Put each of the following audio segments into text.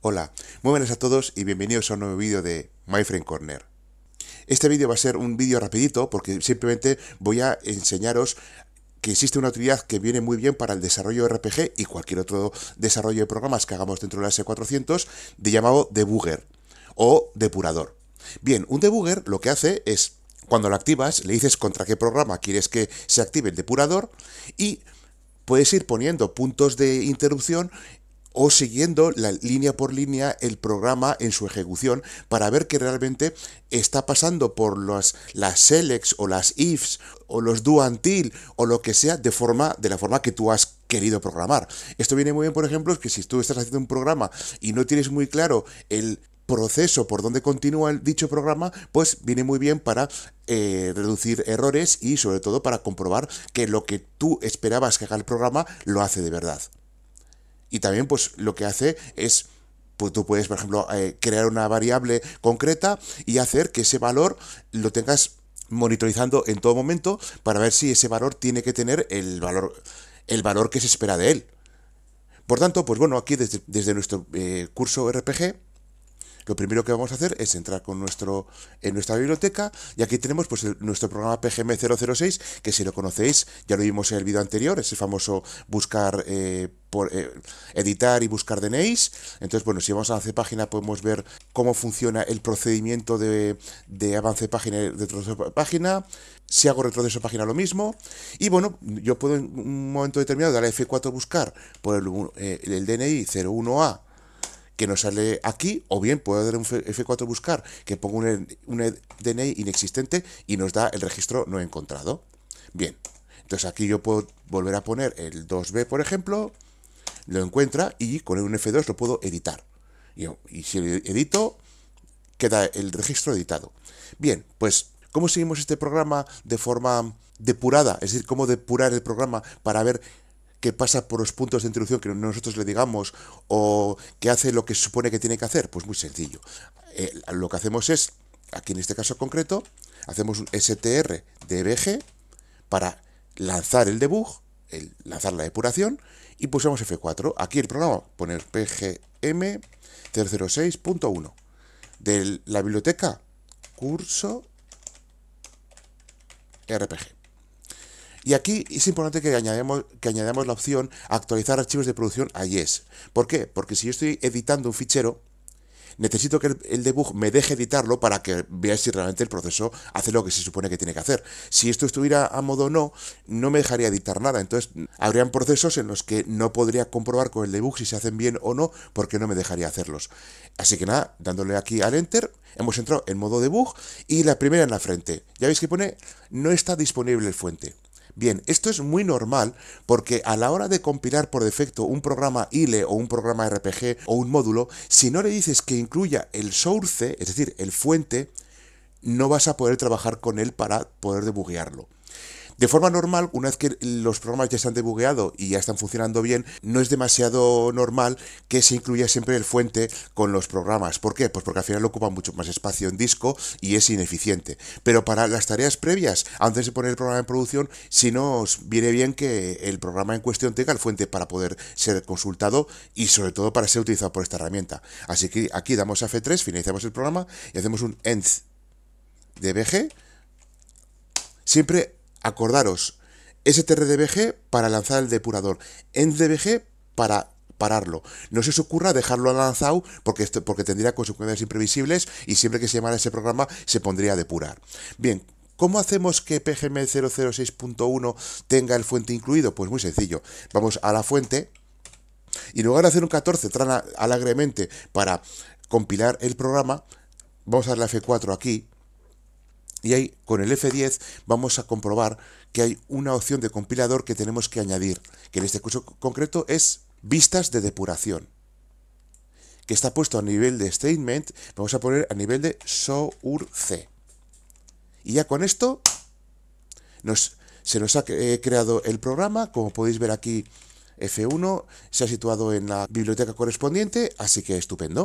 Hola, muy buenas a todos y bienvenidos a un nuevo vídeo de My Corner. Este vídeo va a ser un vídeo rapidito porque simplemente voy a enseñaros que existe una utilidad que viene muy bien para el desarrollo de RPG y cualquier otro desarrollo de programas que hagamos dentro de la S400 de llamado debugger o depurador. Bien, un debugger lo que hace es, cuando lo activas, le dices contra qué programa quieres que se active el depurador y puedes ir poniendo puntos de interrupción o siguiendo la línea por línea el programa en su ejecución para ver que realmente está pasando por las selects o las ifs o los do until o lo que sea de forma de la forma que tú has querido programar. Esto viene muy bien, por ejemplo, es que si tú estás haciendo un programa y no tienes muy claro el proceso por donde continúa el dicho programa, pues viene muy bien para eh, reducir errores y sobre todo para comprobar que lo que tú esperabas que haga el programa lo hace de verdad. Y también pues lo que hace es pues tú puedes, por ejemplo, eh, crear una variable concreta y hacer que ese valor lo tengas monitorizando en todo momento para ver si ese valor tiene que tener el valor, el valor que se espera de él. Por tanto, pues bueno, aquí desde, nuestro eh, curso RPG, lo primero que vamos a hacer es entrar con nuestro, en nuestra biblioteca y aquí tenemos pues nuestro programa PGM 006, que si lo conocéis, ya lo vimos en el vídeo anterior, ese famoso buscar... Eh, eh, editar y buscar DNIs. Entonces, bueno, si vamos a avance página podemos ver cómo funciona el procedimiento de, de avance página y retroceso página. Si hago retroceso página lo mismo. Y bueno, yo puedo en un momento determinado dar a F4 buscar por el, eh, DNI 01A que nos sale aquí, o bien puedo dar un F4 buscar que ponga un DNI inexistente y nos da el registro no encontrado. Bien, entonces aquí yo puedo volver a poner el 2B, por ejemplo, lo encuentra y con un F2 lo puedo editar. Y, si edito, queda el registro editado. Bien, pues, ¿cómo seguimos este programa de forma depurada? Es decir, ¿cómo depurar el programa para ver qué pasa por los puntos de introducción que nosotros le digamos o qué hace lo que supone que tiene que hacer? Pues muy sencillo. Eh, lo que hacemos es, aquí en este caso concreto, hacemos un str de e para lanzar el debug, el, lanzar la depuración, y pulsamos F4. Aquí el programa, poner PGM 006.1. De la biblioteca, curso RPG. Y aquí es importante que añadamos, que añadamos la opción actualizar archivos de producción a Yes. ¿Por qué? Porque si yo estoy editando un fichero, necesito que el, debug me deje editarlo para que veáis si realmente el proceso hace lo que se supone que tiene que hacer. Si esto estuviera a modo no, no me dejaría editar nada. Entonces, habrían procesos en los que no podría comprobar con el debug si se hacen bien o no, porque no me dejaría hacerlos. Así que nada, dándole aquí al enter, hemos entrado en modo debug y la primera en la frente. Ya veis que pone no está disponible el fuente. Bien, esto es muy normal porque a la hora de compilar por defecto un programa ILE o un programa RPG o un módulo, si no le dices que incluya el source, es decir, el fuente, no vas a poder trabajar con él para poder debuguearlo. De forma normal, una vez que los programas ya están han debugueado y ya están funcionando bien, no es demasiado normal que se incluya siempre el fuente con los programas. ¿Por qué? Pues porque al final ocupa mucho más espacio en disco y es ineficiente. Pero para las tareas previas, antes de poner el programa en producción, si nos viene bien que el programa en cuestión tenga el fuente para poder ser consultado y sobre todo para ser utilizado por esta herramienta. Así que aquí damos a F3, finalizamos el programa y hacemos un end de BG. Siempre acordaros, strdbg para lanzar el depurador, ndbg para pararlo. No se os ocurra dejarlo lanzado porque, esto, porque tendría consecuencias imprevisibles y siempre que se llamara ese programa se pondría a depurar. Bien, ¿Cómo hacemos que PGM 006.1 tenga el fuente incluido? Pues muy sencillo. Vamos a la fuente y luego de hacer un 14 alagremente para compilar el programa, vamos a darle F4 aquí y ahí con el F10 vamos a comprobar que hay una opción de compilador que tenemos que añadir, que en este curso concreto es vistas de depuración, que está puesto a nivel de statement, vamos a poner a nivel de sourc. Y ya con esto nos, se nos ha eh, creado el programa, como podéis ver aquí F1, se ha situado en la biblioteca correspondiente, así que estupendo.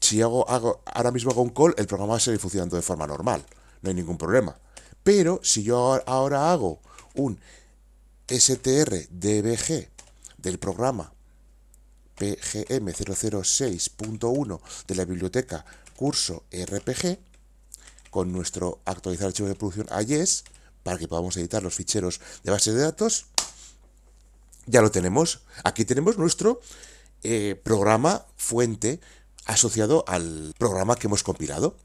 Si hago, hago ahora mismo hago un call, el programa va a seguir funcionando de forma normal no hay ningún problema. Pero si yo ahora hago un STR del programa PGM 006.1 de la biblioteca curso RPG con nuestro actualizar archivo de producción AES para que podamos editar los ficheros de base de datos. Ya lo tenemos. Aquí tenemos nuestro eh, programa fuente asociado al programa que hemos compilado.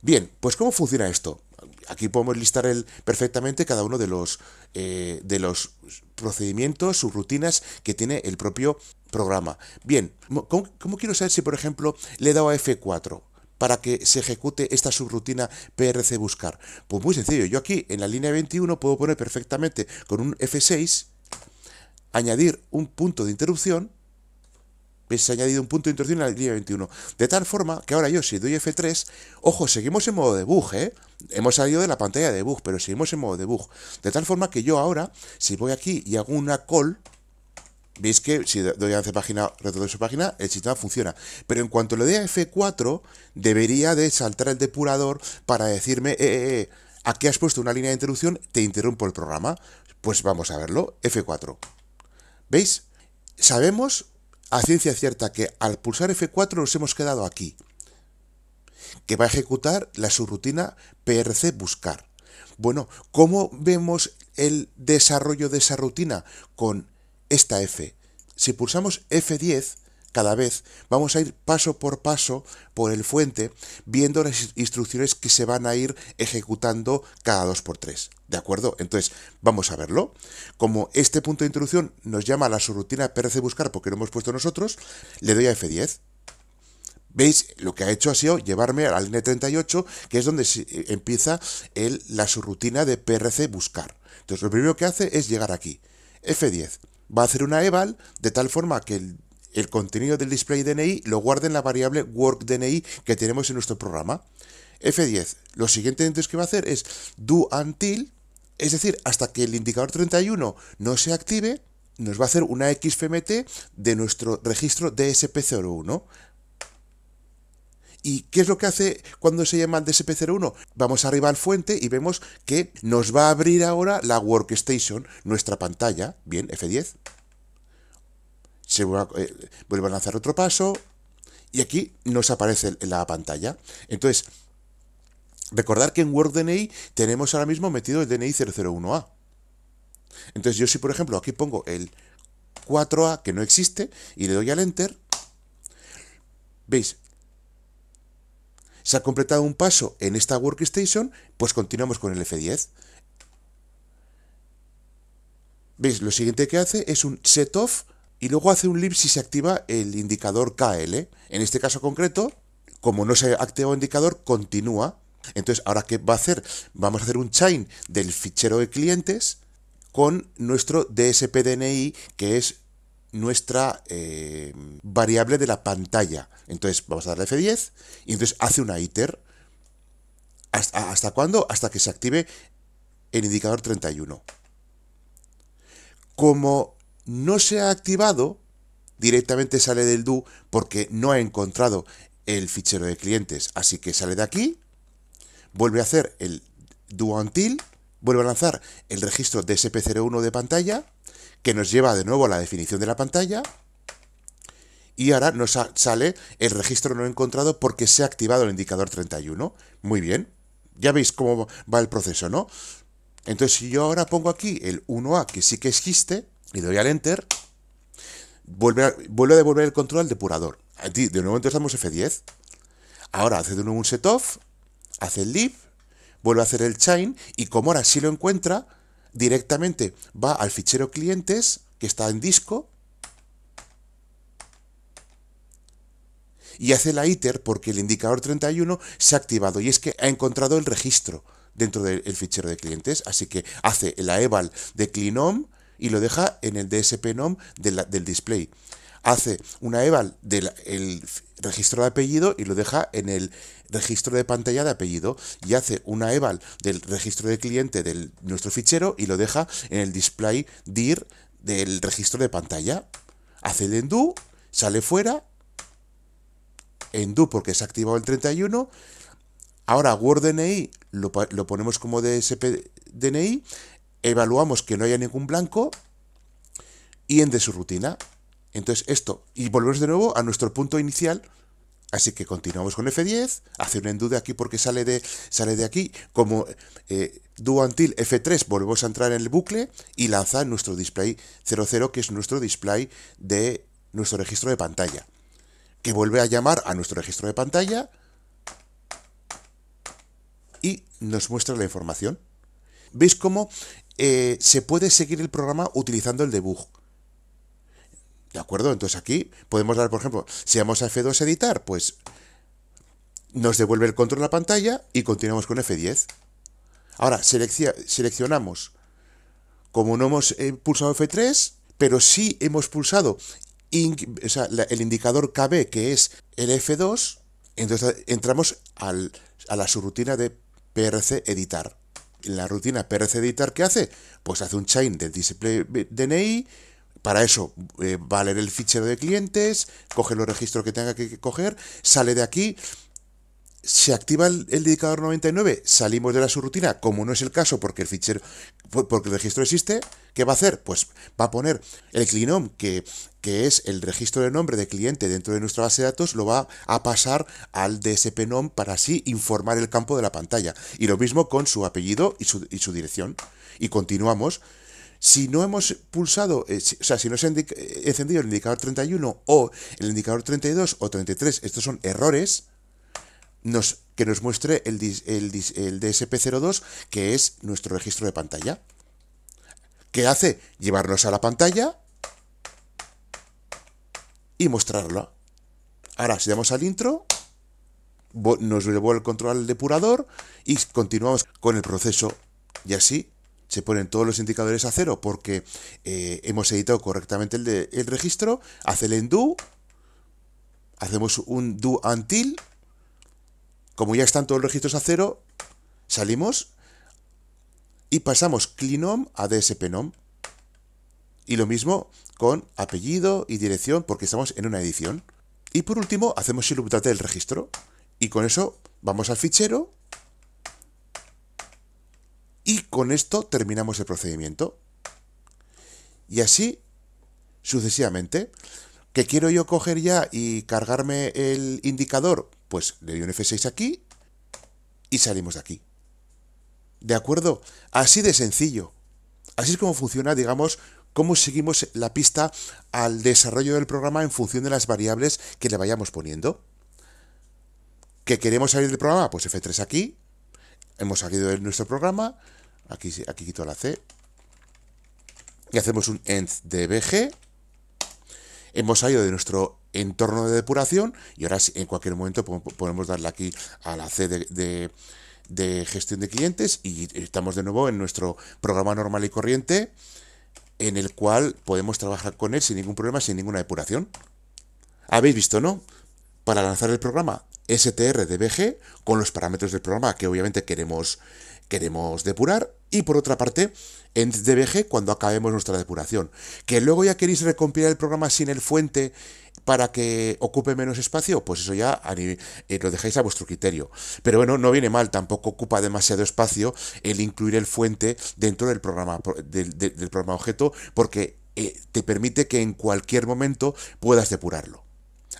Bien, pues ¿cómo funciona esto? Aquí podemos listar el, perfectamente cada uno de los, eh, de los procedimientos, sus rutinas que tiene el propio programa. Bien, ¿cómo, ¿cómo, quiero saber si, por ejemplo, le he dado a F4 para que se ejecute esta subrutina PRC buscar? Pues muy sencillo, yo aquí en la línea 21 puedo poner perfectamente con un F6, añadir un punto de interrupción, ¿Veis? Se ha añadido un punto de introducción en la línea 21. De tal forma que ahora yo, si doy F3, ojo, seguimos en modo debug, ¿eh? Hemos salido de la pantalla de debug, pero seguimos en modo debug. De tal forma que yo ahora, si voy aquí y hago una call, veis que si doy a página, su página, el sistema funciona. Pero en cuanto le doy a F4, debería de saltar el depurador para decirme, eh, eh, eh aquí has puesto una línea de interrupción, te interrumpo el programa. Pues vamos a verlo, F4. ¿Veis? Sabemos a ciencia cierta que al pulsar F4 nos hemos quedado aquí, que va a ejecutar la subrutina PRC buscar. Bueno, ¿cómo vemos el desarrollo de esa rutina con esta F? Si pulsamos F10, cada vez, vamos a ir paso por paso por el fuente, viendo las instrucciones que se van a ir ejecutando cada dos por tres. ¿De acuerdo? Entonces, vamos a verlo. Como este punto de introducción nos llama a la subrutina PRC buscar porque lo hemos puesto nosotros, le doy a F10. ¿Veis? Lo que ha hecho ha sido llevarme a la línea 38, que es donde eh, empieza la subrutina de PRC buscar. Entonces, lo primero que hace es llegar aquí. F10. Va a hacer una eval de tal forma que el el contenido del display DNI lo guarda en la variable DNI que tenemos en nuestro programa. F10. Lo siguiente entonces que va a hacer es do until, es decir, hasta que el indicador 31 no se active, nos va a hacer una XFMT de nuestro registro DSP01. ¿Y qué es lo que hace cuando se llama el DSP01? Vamos arriba al fuente y vemos que nos va a abrir ahora la Workstation, nuestra pantalla. Bien, F10 se vuelve eh, a, lanzar otro paso y aquí nos aparece la pantalla. Entonces, recordar que en WordDNI tenemos ahora mismo metido el DNI 001A. Entonces yo si por ejemplo aquí pongo el 4A que no existe y le doy al Enter, ¿veis? Se ha completado un paso en esta Workstation, pues continuamos con el F10. ¿Veis? Lo siguiente que hace es un set off y luego hace un lip si se activa el indicador KL. En este caso concreto, como no se ha activado el indicador, continúa. Entonces, ¿ahora qué va a hacer? Vamos a hacer un chain del fichero de clientes con nuestro DSPDNI, que es nuestra eh, variable de la pantalla. Entonces, vamos a darle F10 y entonces hace una iter. ¿Hasta, hasta cuándo? Hasta que se active el indicador 31. Como no se ha activado, directamente sale del do porque no ha encontrado el fichero de clientes. Así que sale de aquí, vuelve a hacer el do until, vuelve a lanzar el registro de SP01 de pantalla, que nos lleva de nuevo a la definición de la pantalla. Y ahora nos sale el registro no encontrado porque se ha activado el indicador 31. Muy bien. Ya veis cómo va el proceso, ¿no? Entonces, si yo ahora pongo aquí el 1A que sí que existe, y doy al Enter, vuelve a, a devolver el control al depurador. De nuevo entonces F10. Ahora hace de nuevo un set off, hace el leap, vuelve a hacer el chain y como ahora sí lo encuentra, directamente va al fichero clientes que está en disco y hace la iter porque el indicador 31 se ha activado y es que ha encontrado el registro dentro del fichero de clientes. Así que hace la eval de cleanom y lo deja en el DSP-NOM del, del display hace una eval del registro de apellido y lo deja en el registro de pantalla de apellido y hace una eval del registro de cliente de nuestro fichero y lo deja en el display dir del registro de pantalla. Hace el sale fuera, endu porque se ha activado el 31, ahora WordDNI lo, lo ponemos como DSP DNI evaluamos que no haya ningún blanco y en de su rutina. Entonces esto, y volvemos de nuevo a nuestro punto inicial. Así que continuamos con F10, hace un de aquí porque sale de, sale de aquí, como eh, do until F3 volvemos a entrar en el bucle y lanza nuestro display 00 que es nuestro display de nuestro registro de pantalla, que vuelve a llamar a nuestro registro de pantalla y nos muestra la información. ¿Veis cómo eh, se puede seguir el programa utilizando el debug. ¿De acuerdo? Entonces aquí podemos dar, por ejemplo, si vamos a F2 editar, pues nos devuelve el control a la pantalla y continuamos con F10. Ahora, seleccionamos, como no hemos eh, pulsado F3, pero sí hemos pulsado el indicador KB, que es el F2, entonces entramos a la subrutina de PRC editar la rutina prc editar que hace, pues hace un chain del display DNI, para eso eh, valer el fichero de clientes, coge los registros que tenga que coger, sale de aquí, se activa el, indicador 99, salimos de la subrutina, como no es el caso porque el fichero, porque el registro existe, ¿qué va a hacer? Pues va a poner el clinom, que, que es el registro de nombre de cliente dentro de nuestra base de datos, lo va a pasar al DSPNOM para así informar el campo de la pantalla. Y lo mismo con su apellido y su, dirección. Y continuamos. Si no hemos pulsado, eh, o sea, si no se ha eh, encendido el indicador 31 o el indicador 32 o 33, estos son errores, que nos muestre el, el, el DSP02, que es nuestro registro de pantalla. ¿Qué hace? Llevarnos a la pantalla y mostrarlo. Ahora, si damos al intro, nos llevó el control al depurador y continuamos con el proceso. Y así se ponen todos los indicadores a cero porque eh, hemos editado correctamente el, registro. Hace el hacemos un do until como ya están todos los registros a cero, salimos y pasamos clinom a dspnom. Y lo mismo con apellido y dirección porque estamos en una edición. Y por último, hacemos update del registro. Y con eso vamos al fichero. Y con esto terminamos el procedimiento. Y así sucesivamente. Que quiero yo coger ya y cargarme el indicador pues le doy un F6 aquí y salimos de aquí. ¿De acuerdo? Así de sencillo. Así es como funciona, digamos, cómo seguimos la pista al desarrollo del programa en función de las variables que le vayamos poniendo. ¿Qué queremos salir del programa? Pues F3 aquí. Hemos salido de nuestro programa. Aquí, aquí quito la C. Y hacemos un end de BG. Hemos salido de nuestro entorno de depuración y ahora en cualquier momento podemos darle aquí a la C de, gestión de clientes y estamos de nuevo en nuestro programa normal y corriente en el cual podemos trabajar con él sin ningún problema, sin ninguna depuración. Habéis visto, ¿no? Para lanzar el programa STR DBG con los parámetros del programa que obviamente queremos, queremos depurar y por otra parte en DBG cuando acabemos nuestra depuración. Que luego ya queréis recompilar el programa sin el fuente para que ocupe menos espacio, pues eso ya eh, lo dejáis a vuestro criterio. Pero bueno, no viene mal, tampoco ocupa demasiado espacio el incluir el fuente dentro del programa, del, programa objeto, porque eh, te permite que en cualquier momento puedas depurarlo.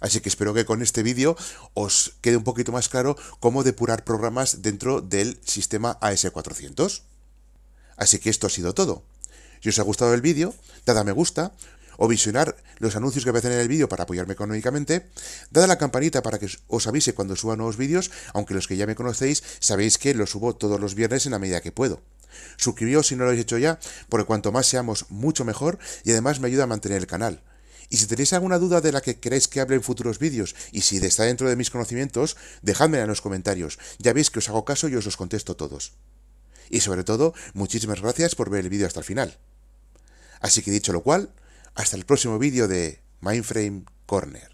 Así que espero que con este vídeo os quede un poquito más claro cómo depurar programas dentro del sistema AS400. Así que esto ha sido todo. Si os ha gustado el vídeo, dad me gusta, o visionar los anuncios que aparecen en el vídeo para apoyarme económicamente, dad a la campanita para que os avise cuando suba nuevos vídeos, aunque los que ya me conocéis sabéis que los subo todos los viernes en la medida que puedo. Suscribíos si no lo habéis hecho ya, porque cuanto más seamos, mucho mejor y además me ayuda a mantener el canal. Y si tenéis alguna duda de la que queréis que hable en futuros vídeos y si está dentro de mis conocimientos, dejadmela en los comentarios. Ya veis que os hago caso y os los contesto todos. Y sobre todo, muchísimas gracias por ver el vídeo hasta el final. Así que dicho lo cual, hasta el próximo vídeo de Mindframe Corner.